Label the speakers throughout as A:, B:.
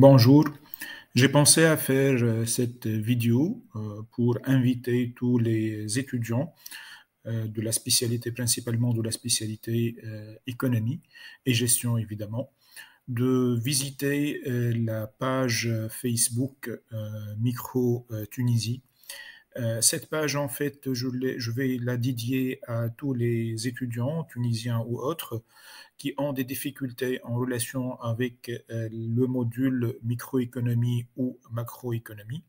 A: Bonjour, j'ai pensé à faire euh, cette vidéo euh, pour inviter tous les étudiants euh, de la spécialité, principalement de la spécialité économie et gestion évidemment, de visiter la page Facebook Micro Tunisie euh, cette page, en fait, je, je, vais la dédier à tous les étudiants tunisiens ou autres qui ont des difficultés en relation avec euh, le module microéconomie ou macroéconomie.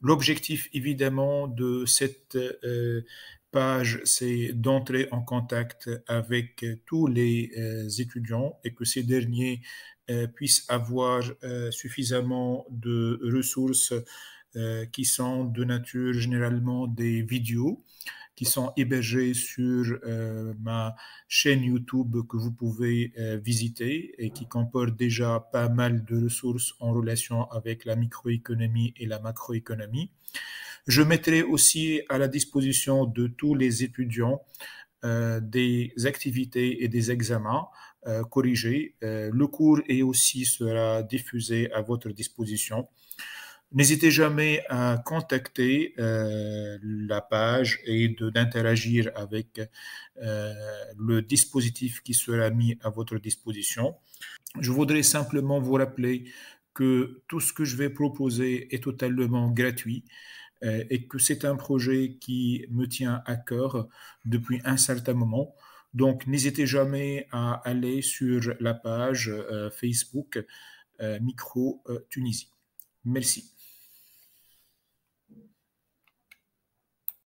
A: L'objectif, évidemment, de cette euh, page, c'est d'entrer en contact avec tous les étudiants et que ces derniers puissent avoir suffisamment de ressources euh, qui sont de nature généralement des vidéos qui sont hébergées sur euh, ma chaîne YouTube que vous pouvez euh, visiter et qui comporte déjà pas mal de ressources en relation avec la microéconomie et la macroéconomie. Je mettrai aussi à la disposition de tous les étudiants des activités et des examens corrigés. le cours est aussi sera diffusé à votre disposition. N'hésitez jamais à contacter euh, la page et d'interagir avec euh, le dispositif qui sera mis à votre disposition. Je voudrais simplement vous rappeler que tout ce que je vais proposer est totalement gratuit euh, et que c'est un projet qui me tient à cœur depuis un certain moment. Donc n'hésitez jamais à aller sur la page Facebook Micro Tunisie. Merci.